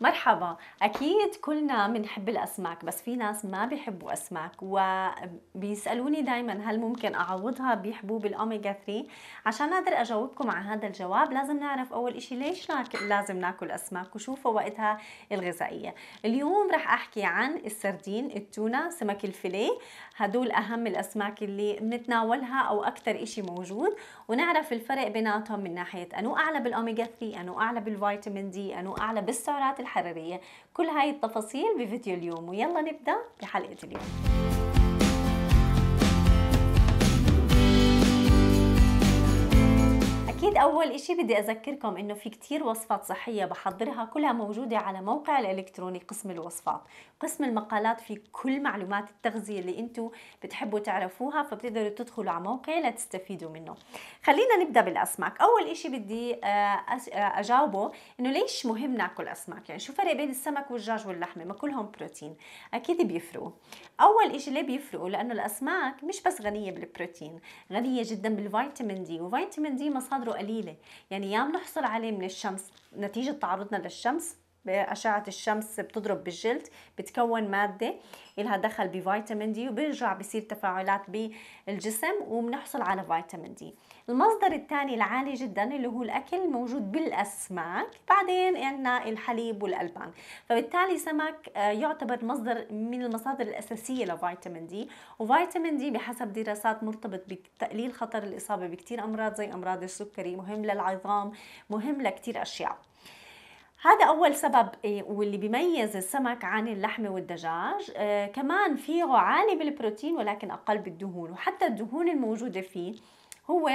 مرحبا اكيد كلنا بنحب الاسماك بس في ناس ما بيحبوا اسماك وبيسالوني دائما هل ممكن اعوضها بحبوب الاوميجا 3 عشان اقدر اجاوبكم على هذا الجواب لازم نعرف اول شيء ليش لازم ناكل اسماك وشو فوائدها الغذائيه اليوم رح احكي عن السردين التونه سمك الفيليه هدول اهم الاسماك اللي بنتناولها او اكثر شيء موجود ونعرف الفرق بيناتهم من ناحيه انو اعلى بالاوميجا 3 انو اعلى بالفيتامين دي انو اعلى بالسعرات الحرارية كل هاي التفاصيل بفيديو اليوم ويلا نبدأ بحلقة اليوم أكيد أول إشي بدي أذكركم إنه في كتير وصفات صحية بحضرها كلها موجودة على موقع الإلكتروني قسم الوصفات قسم المقالات في كل معلومات التغذية اللي انتم بتحبوا تعرفوها فبتقدروا تدخلوا على موقعي لتستفيدوا منه خلينا نبدأ بالأسماك أول إشي بدي آه، آه، أجاوبه إنه ليش مهم ناكل أسماك يعني شو فرق بين السمك والدجاج واللحمة ما كلهم بروتين أكيد بيفرقوا أول إشي ليه بيفرقوا لأنه الأسماك مش بس غنية بالبروتين غنية جدا بالفيتامين دي وفيتامين دي مصادره قليله يعني يا بنحصل عليه من الشمس نتيجه تعرضنا للشمس اشعه الشمس بتضرب بالجلد بتكون ماده لها دخل بفيتامين دي وبيرجع بصير تفاعلات بالجسم وبنحصل على فيتامين دي المصدر الثاني العالي جدا اللي هو الاكل الموجود بالاسماك بعدين عندنا الحليب والالبان فبالتالي سمك آه، يعتبر مصدر من المصادر الاساسيه لفيتامين دي وفيتامين دي بحسب دراسات مرتبط بتقليل خطر الاصابه بكثير امراض زي امراض السكري مهم للعظام مهم لكثير اشياء هذا أول سبب إيه، واللي بيميز السمك عن اللحمة والدجاج آه كمان فيه عالي بالبروتين ولكن أقل بالدهون وحتى الدهون الموجودة فيه هو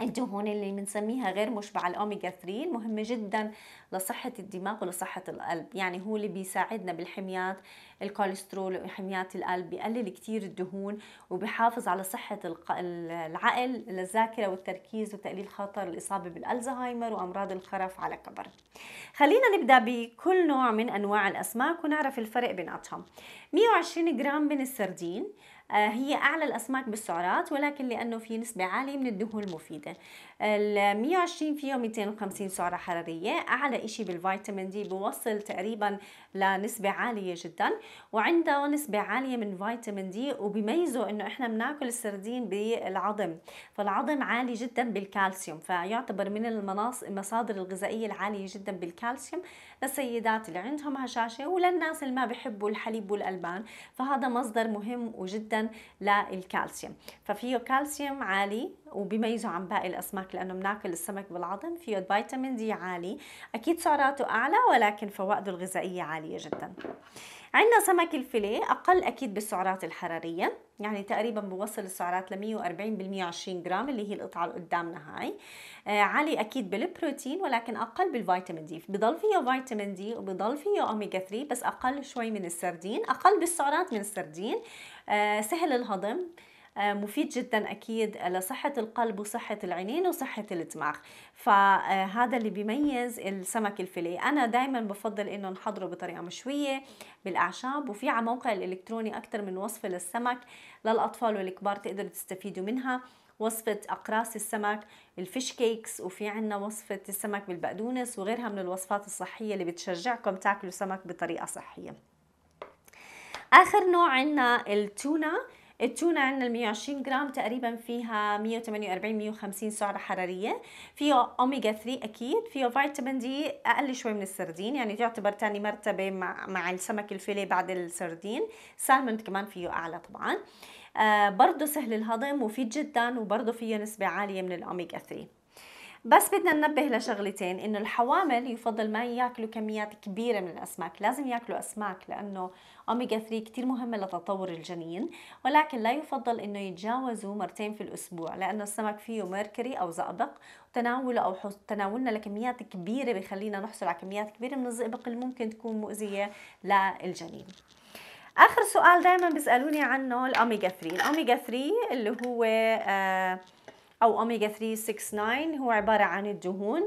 الدهون اللي بنسميها غير مشبعة الأوميجا 3 مهمة جدا لصحة الدماغ ولصحة القلب يعني هو اللي بيساعدنا بالحميات الكوليسترول وحميات القلب بيقلل كتير الدهون وبيحافظ على صحة العقل للذاكرة والتركيز وتقليل خطر الإصابة بالألزهايمر وأمراض الخرف على كبر خلينا نبدأ بكل نوع من أنواع الأسماك ونعرف الفرق بيناتهم 120 جرام من السردين آه، هي أعلى الأسماك بالسعرات ولكن لأنه في نسبة عالية من الدهون المفيدة ال 120 فيه 250 سعرة حرارية أعلى شيء بالفيتامين دي بوصل تقريبا لنسبة عالية جدا وعنده نسبة عالية من فيتامين دي وبيميزه إنه إحنا بناكل السردين بالعظم فالعظم عالي جدا بالكالسيوم فيعتبر من المصادر الغذائية العالية جدا بالكالسيوم للسيدات اللي عندهم هشاشة وللناس اللي ما بحبوا الحليب والألبان فهذا مصدر مهم وجدا للكالسيوم ففيه كالسيوم عالي وبيميزه عن باقي الاسماك لانه بناكل السمك بالعظم فيه فيتامين دي عالي اكيد سعراته اعلى ولكن فوائده الغذائيه عاليه جدا عندنا سمك الفيليه اقل اكيد بالسعرات الحراريه يعني تقريبا بوصل السعرات ل 140 بال 120 جرام اللي هي القطعه اللي قدامنا هاي آه عالي اكيد بالبروتين ولكن اقل بالفيتامين دي بضل فيه فيتامين دي وبضل فيه اوميجا 3 بس اقل شوي من السردين اقل بالسعرات من السردين آه سهل الهضم آه آه، مفيد جدا أكيد لصحة القلب وصحة العينين وصحة الدماغ فهذا آه، اللي بيميز السمك الفيليه أنا دايما بفضل إنه نحضره بطريقة مشوية بالأعشاب وفي على موقع الإلكتروني أكثر من وصفة للسمك للأطفال والكبار تقدروا تستفيدوا منها وصفة أقراص السمك الفيش كيكس وفي عنا وصفة السمك بالبقدونس وغيرها من الوصفات الصحية اللي بتشجعكم تاكلوا سمك بطريقة صحية آخر نوع عنا التونة التونة عندنا ال 120 جرام تقريبا فيها 148 150 سعرة حرارية فيها أوميجا 3 أكيد فيها فيتامين دي أقل شوي من السردين يعني تعتبر تاني مرتبة مع, مع السمك الفيلي بعد السردين سالمون كمان فيه أعلى طبعا آه برضه سهل الهضم مفيد جدا وبرضه فيه نسبة عالية من الأوميجا 3 بس بدنا ننبه لشغلتين انه الحوامل يفضل ما ياكلوا كميات كبيره من الاسماك لازم ياكلوا اسماك لانه اوميجا 3 كثير مهمه لتطور الجنين ولكن لا يفضل انه يتجاوزوا مرتين في الاسبوع لانه السمك فيه ميركوري او زئبق وتناوله او تناولنا لكميات كبيره بخلينا نحصل على كميات كبيره من الزئبق اللي ممكن تكون مؤذيه للجنين اخر سؤال دائما بيسالوني عنه الاوميجا 3 الاوميجا 3 اللي هو آه أو أوميجا 369 هو عبارة عن الدهون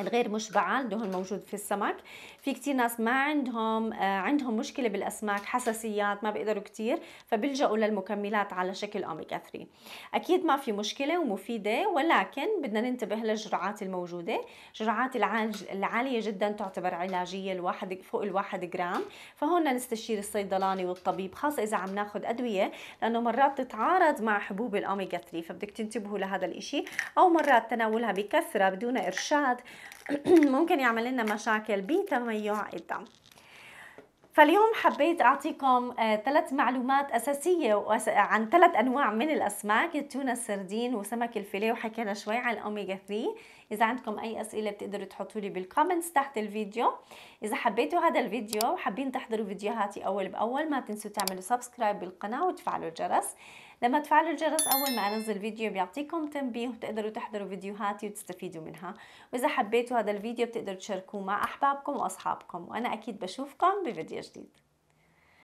الغير مشبعة الدهن موجود في السمك في كتير ناس ما عندهم آه عندهم مشكلة بالأسماك حساسيات ما بيقدروا كتير فبيلجأوا للمكملات على شكل أوميجا 3 أكيد ما في مشكلة ومفيدة ولكن بدنا ننتبه للجرعات الموجودة جرعات العالج العالية جدا تعتبر علاجية الواحد فوق الواحد جرام فهون نستشير الصيدلاني والطبيب خاصة إذا عم ناخد أدوية لأنه مرات تتعارض مع حبوب الأوميجا 3 فبدك تنتبهوا لهذا الإشي أو مرات تناولها بكثرة بدون إرشاد ممكن يعمل لنا مشاكل بتميع الدم فاليوم حبيت أعطيكم آه، ثلاث معلومات أساسية عن ثلاث أنواع من الأسماك التونة السردين وسمك الفيليه وحكينا شوي عن الأوميجا 3 إذا عندكم أي أسئلة بتقدروا تحطوا لي بالكومنتس تحت الفيديو إذا حبيتوا هذا الفيديو وحابين تحضروا فيديوهاتي أول بأول ما تنسوا تعملوا سبسكرايب بالقناة وتفعلوا الجرس لما تفعلوا الجرس اول ما انزل فيديو بيعطيكم تنبيه وتقدروا تحضروا فيديوهاتي وتستفيدوا منها واذا حبيتوا هذا الفيديو بتقدروا تشاركوه مع احبابكم واصحابكم وانا اكيد بشوفكم بفيديو جديد